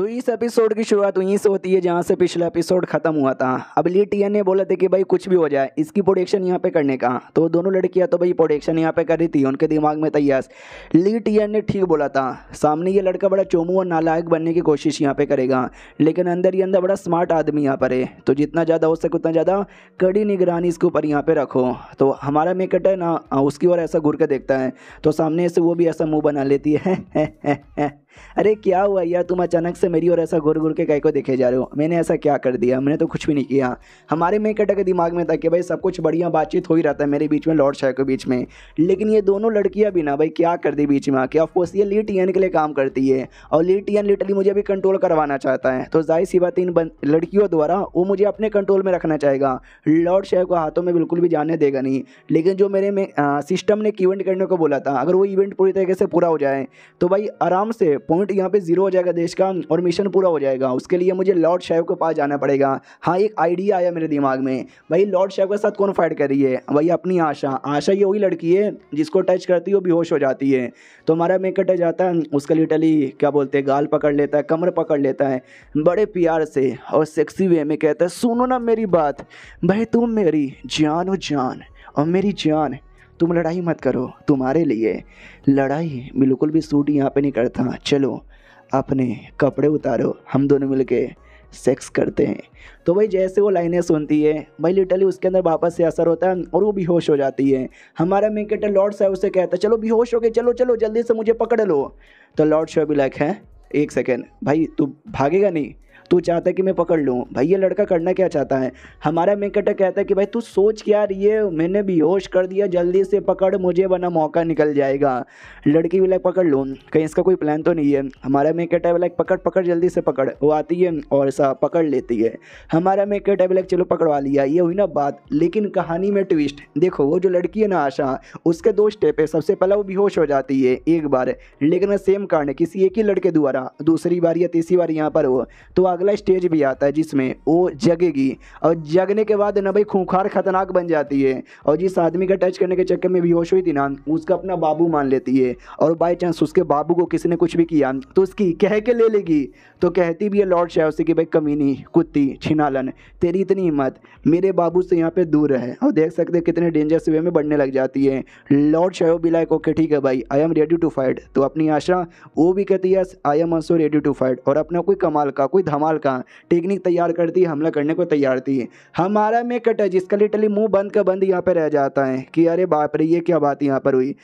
तो इस एपिसोड की शुरुआत वहीं से होती है जहाँ से पिछला एपिसोड खत्म हुआ था अब ली टी ने बोला था कि भाई कुछ भी हो जाए इसकी प्रोडक्शन यहाँ पे करने का तो दोनों लड़कियाँ तो भाई प्रोडक्शन यहाँ पे कर रही थी उनके दिमाग में तैयार ली टी ने ठीक बोला था सामने ये लड़का बड़ा चोमू और नालायक बनने की कोशिश यहाँ पे करेगा लेकिन अंदर ही अंदर बड़ा स्मार्ट आदमी यहाँ पर है तो जितना ज़्यादा हो सके उतना ज़्यादा कड़ी निगरानी इसके ऊपर यहाँ पे रखो तो हमारा मेकट है ना उसकी ओर ऐसा घूर के देखता है तो सामने से वो भी ऐसा मुँह बना लेती है अरे क्या हुआ यार तुम अचानक से मेरी और ऐसा घुर घुर के कहीं को देखे जा रहे हो मैंने ऐसा क्या कर दिया मैंने तो कुछ भी नहीं किया हमारे मेक अटक के दिमाग में था कि भाई सब कुछ बढ़िया बातचीत हो ही रहता है मेरे बीच में लॉर्ड शाह के बीच में लेकिन ये दोनों लड़कियाँ भी ना भाई क्या कर दी बीच में आके ऑफकोर्स ये ली टी के लिए काम करती है और ली टी लिटरली मुझे अभी कंट्रोल करवाना चाहता है तो जाहिर सी बात इन लड़कियों द्वारा वो मुझे अपने कंट्रोल में रखना चाहेगा लॉर्ड शाह को हाथों में बिल्कुल भी जाने देगा नहीं लेकिन जो मेरे में सिस्टम ने एक इवेंट करने को बोला था अगर वो इवेंट पूरी तरीके से पूरा हो जाए तो भाई आराम से पॉइंट यहाँ पे जीरो हो जाएगा देश का और मिशन पूरा हो जाएगा उसके लिए मुझे लॉर्ड शाहब के पास जाना पड़ेगा हाँ एक आइडिया आया मेरे दिमाग में भाई लॉर्ड शाहब के साथ कौन फाइट कर रही है भाई अपनी आशा आशा ये वही लड़की है जिसको टच करती है वो बेहोश हो जाती है तो हमारा मेकअप टच जाता है उसका लिटली क्या बोलते हैं गाल पकड़ लेता है कमर पकड़ लेता है बड़े प्यार से और सेक्सी वे में कहता है सुनो ना मेरी बात भाई तुम मेरी जान हो जान और मेरी जान तुम लड़ाई मत करो तुम्हारे लिए लड़ाई बिल्कुल भी सूट यहाँ पे नहीं करता चलो अपने कपड़े उतारो हम दोनों मिल के सेक्स करते हैं तो भाई जैसे वो लाइनें सुनती है भाई लिटरली उसके अंदर वापस से असर होता है और वो बेहोश हो जाती है हमारा मेन कैरेक्टर लॉर्ड साहब उसे कहता है चलो बेहोश हो गए चलो चलो जल्दी से मुझे पकड़ लो तो लॉर्ड शो भी लाइक है एक सेकेंड भाई तू भागेगा नहीं तू चाहता है कि मैं पकड़ लूँ भाई ये लड़का करना क्या चाहता है हमारा मेकटर कहता है कि भाई तू सोच क्या रही है मैंने भी होश कर दिया जल्दी से पकड़ मुझे वरना मौका निकल जाएगा लड़की भी लाइक पकड़ लूँ कहीं इसका कोई प्लान तो नहीं है हमारा मेकटर लाइक पकड़ पकड़ जल्दी से पकड़ वो आती है और ऐसा पकड़ लेती है हमारा मेकटर लाइक चलो पकड़वा लिया ये हुई ना बात लेकिन कहानी में ट्विस्ट देखो वो जो लड़की है ना आशा उसके दो स्टेप है सबसे पहला वो बेहोश हो जाती है एक बार लेकिन सेम कारण किसी एक ही लड़के द्वारा दूसरी बार या तीसरी बार यहाँ पर हो तो आगे अगला स्टेज भी आता है जिसमें वो जगेगी और जगने के बाद ना भाई खूंखार खतरनाक बन जाती है और जिस आदमी का टच करने के चक्कर में भी होश हुई थी ना उसका अपना बाबू मान लेती है और बाई चांस उसके बाबू को किसी ने कुछ भी किया तो उसकी कह के ले लेगी तो कहती भी है लॉर्ड शाह उसे कि भाई कमीनी कुत्ती छिनालन तेरी इतनी हिम्मत मेरे बाबू से यहाँ पे दूर है और देख सकते कितने डेंजरस वे में बढ़ने लग जाती है लॉर्ड शाह भी लाइक ओके ठीक है भाई I am ready to fight तो अपनी आशा वो भी कहती है I am also ready to fight और अपना कोई कमाल का कोई धमाल माल का टेक्निक तैयार करती है हमला करने को तैयार थी हमारा में कट है जिसका लिटली मुंह बंद का बंद यहाँ पर रह जाता है कि अरे बाप रे ये क्या बात यहाँ पर हुई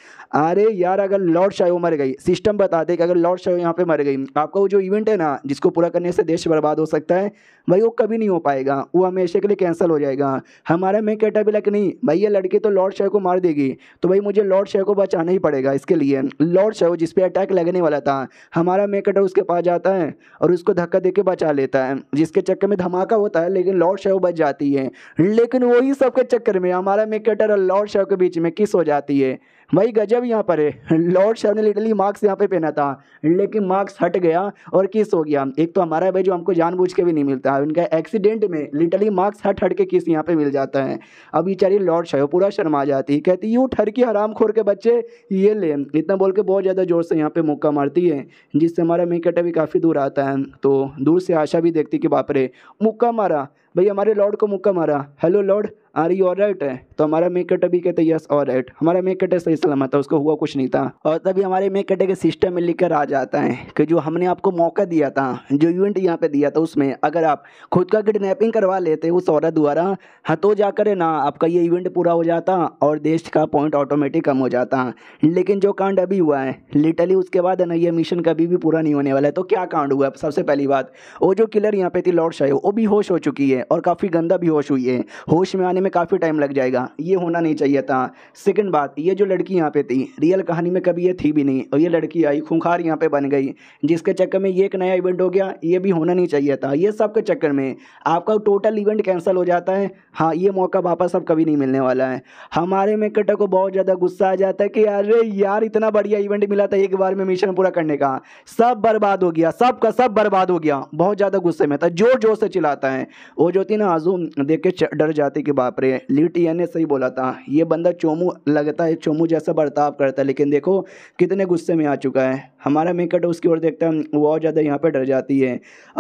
अरे यार अगर लॉर्ड शायो मर गई सिस्टम बता दे कि अगर लॉर्ड शायो यहाँ पर मर गई आपका वो जो इवेंट है ना जिसको पूरा करने से देश बर्बाद हो सकता है भाई वो कभी नहीं हो पाएगा वो हमेशा के लिए कैंसिल हो जाएगा हमारा में कट है भी नहीं भाई ये लड़की तो लॉर्ड शाह को मार देगी तो भाई मुझे लॉर्ड शाह को बचाना ही पड़ेगा इसके लिए लॉर्ड शाह जिसपे अटैक लगने वाला था हमारा मेकटर उसके पास जाता है और उसको धक्का देके बचा बचा लेता है जिसके चक्कर में धमाका होता है लेकिन लॉर्ड शव बच जाती है लेकिन वही सबके चक्कर में हमारा मिकेटर और लॉर्ड शाह के बीच में किस हो जाती है भाई गजब यहाँ पर है लॉर्ड शाह ने लिटली मार्क्स यहाँ पे पहना था लेकिन मार्क्स हट गया और किस हो गया एक तो हमारा भाई जो हमको जानबूझ के भी नहीं मिलता है उनका एक्सीडेंट में लिटली मार्क्स हट हट के किस यहाँ पे मिल जाता है अब बेचारी लॉर्ड शाह पूरा शर्मा जाती है कहती यूँ ठर के हराम खोर के बच्चे ये ले इतना बोल के बहुत ज़्यादा जोर से यहाँ पर मुक्का मारती है जिससे हमारा विकेट भी काफ़ी दूर आता है तो दूर से आशा भी देखती कि बापरे मुक्का मारा भाई हमारे लॉर्ड को मुक्का मारा hello lord are you all right है तो हमारा मेकट अभी कहते यस और राइट हमारा मेकट है सही सलामत था उसको हुआ कुछ नहीं था और तभी हमारे मेकट के सिस्टम में कर आ जाता है कि जो हमने आपको मौका दिया था जो इवेंट यहाँ पे दिया था उसमें अगर आप खुद का किडनेपिंग करवा लेते उस औरत द्वारा हाँ तो जाकर ना आपका ये इवेंट पूरा हो जाता और देश का पॉइंट ऑटोमेटिक कम हो जाता लेकिन जो कांड अभी हुआ है लिटली उसके बाद है ना ये मिशन कभी भी पूरा नहीं होने वाला है तो क्या कांड हुआ सबसे पहली बात वो जो किलर यहाँ पे थी लॉर्ड शाह वो भी होश हो चुकी है और काफ़ी गंदा भी होश हुई है होश में आने में काफ़ी टाइम लग जाएगा ये होना नहीं चाहिए था सेकंड बात ये जो लड़की यहाँ पे थी रियल कहानी में कभी ये थी भी नहीं और ये लड़की आई खूंखार यहाँ पे बन गई जिसके चक्कर में ये एक नया इवेंट हो गया ये भी होना नहीं चाहिए था ये सब के चक्कर में आपका टोटल इवेंट कैंसिल हो जाता है हाँ ये मौका वापस अब कभी नहीं मिलने वाला है हमारे में मेकटर को बहुत ज़्यादा गुस्सा आ जाता है कि अरे यार इतना बढ़िया इवेंट मिला था एक बार में मिशन पूरा करने का सब बर्बाद हो गया सब का सब बर्बाद हो गया बहुत ज़्यादा गुस्से में था जोर जोर से चिल्लाता है वो जो थी ना आजू देख के डर जाती कि बाप रे लीटिया ने सही बोला था ये बंदा चोमू लगता है चोमू जैसा बर्ताव करता है लेकिन देखो कितने गुस्से में आ चुका है हमारा मेकट उसकी ओर देखता है वो और ज़्यादा यहाँ पर डर जाती है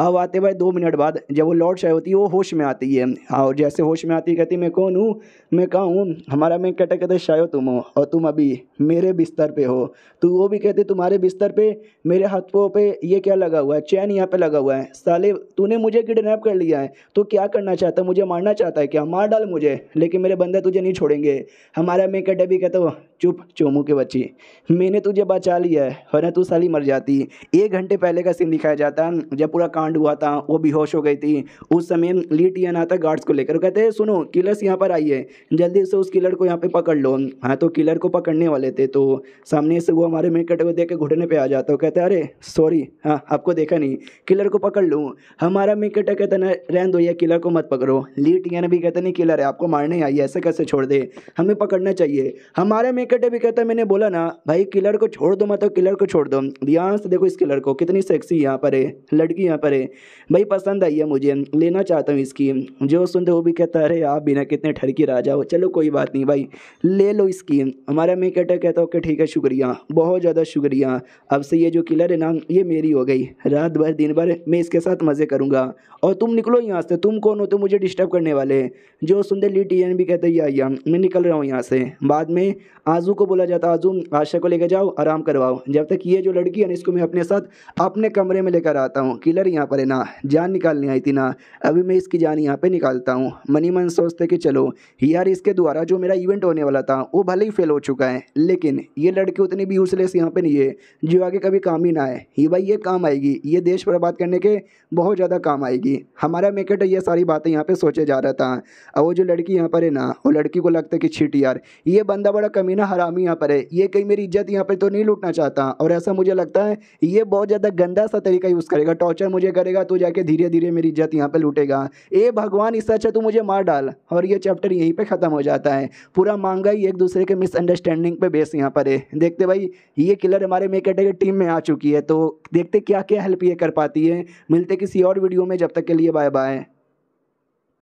अब आते भाई दो मिनट बाद जब वो लौट शाही होती है वो होश में आती है और जैसे होश में आती कहती मैं कौन हूँ मैं कहाँ हूँ हमारा मैं कहता कहते शायो तुम हो और तुम अभी मेरे बिस्तर पे हो तो वो भी कहते तुम्हारे बिस्तर पे मेरे हाथों पे ये क्या लगा हुआ है चैन यहाँ पे लगा हुआ है साले तूने मुझे किडनैप कर लिया है तो क्या क्या करना चाहता है मुझे मारना चाहता है क्या मार डाल मुझे लेकिन मेरे बंदे तुझे नहीं छोड़ेंगे हमारा मैं कटे भी कहता चुप चोमू के बच्ची मैंने तुझे बचा लिया है वरना तू साली मर जाती एक घंटे पहले का सीन दिखाया जाता जब पूरा कांड हुआ था वो बेहोश हो गई थी उस समय लीड यन आता गार्ड्स को लेकर कहते हैं सुनो किलर्स यहाँ पर आई है जल्दी से उस किलर को यहाँ पर पकड़ लो हाँ तो किलर को पकड़ने वाले थे तो सामने से वो हमारे मेन कटे देख के घुटने पर आ जाता है कहते अरे सॉरी हाँ आपको देखा नहीं किलर को पकड़ लूँ हमारा मेन कटा कहता ना रहन दो यह किलर किलर को मत पकड़ो लीड टीएन भी कहता नहीं किलर है आपको मारने आई ऐसे कैसे छोड़ दे हमें पकड़ना चाहिए हमारे मेकटे भी कहता मैंने बोला ना भाई किलर को छोड़ दो मत तो किलर को छोड़ दो ध्यान से देखो इस किलर को कितनी सेक्सी यहाँ पर है लड़की यहाँ पर है भाई पसंद आई है मुझे लेना चाहता हूँ इसकी जो सुनते वो भी कहता अरे आप बिना कितने ठड़की राजा हो चलो कोई बात नहीं भाई ले लो इसकी हमारा मेकटर कहता ओके ठीक है शुक्रिया बहुत ज़्यादा शुक्रिया अब से ये जो किलर है ना ये मेरी हो गई रात भर दिन भर मैं इसके साथ मज़े करूँगा और तुम निकलो यहाँ से तुम तुम कौन हो तो मुझे डिस्टर्ब करने वाले हैं जो सुंदर ली टी भी कहते हैं या मैं निकल रहा हूँ यहाँ से बाद में आजू को बोला जाता आजू आशा को लेकर जाओ आराम करवाओ जब तक ये जो लड़की है ना इसको मैं अपने साथ अपने कमरे में लेकर आता हूँ किलर यहाँ पर है ना जान निकालने आई थी ना अभी मैं इसकी जान यहाँ पर निकालता हूँ मनी मन सोचते कि चलो यार इसके द्वारा जो मेरा इवेंट होने वाला था वो भले ही फेल हो चुका है लेकिन ये लड़की उतनी भी यूजलेस यहाँ पर नहीं है जो आगे कभी काम ही ना आए ये भाई ये काम आएगी ये देश पर बात करने के बहुत ज़्यादा काम आएगी हमारा मेकेट तो ये सारी बातें यहाँ पे सोचे जा रहा था अब वो जो लड़की यहाँ पर है ना वो लड़की को लगता है कि छीट यार ये बंदा बड़ा कमीना हरामी यहाँ पर है ये कहीं मेरी इज्जत यहाँ पर तो नहीं लूटना चाहता और ऐसा मुझे लगता है ये बहुत ज़्यादा गंदा सा तरीका यूज़ करेगा टॉर्चर मुझे करेगा तो जाके धीरे धीरे मेरी इज्जत यहाँ पर लूटेगा ए भगवान इससे अच्छा तू मुझे मार डाल और ये चैप्टर यहीं पर ख़त्म हो जाता है पूरा मांगा ही एक दूसरे के मिसअंडरस्टैंडिंग पर बेस यहाँ पर है देखते भाई ये किलर हमारे मेक अटे टीम में आ चुकी है तो देखते क्या क्या हेल्प ये कर पाती है मिलते किसी और वीडियो में जब तक के लिए बाय बाय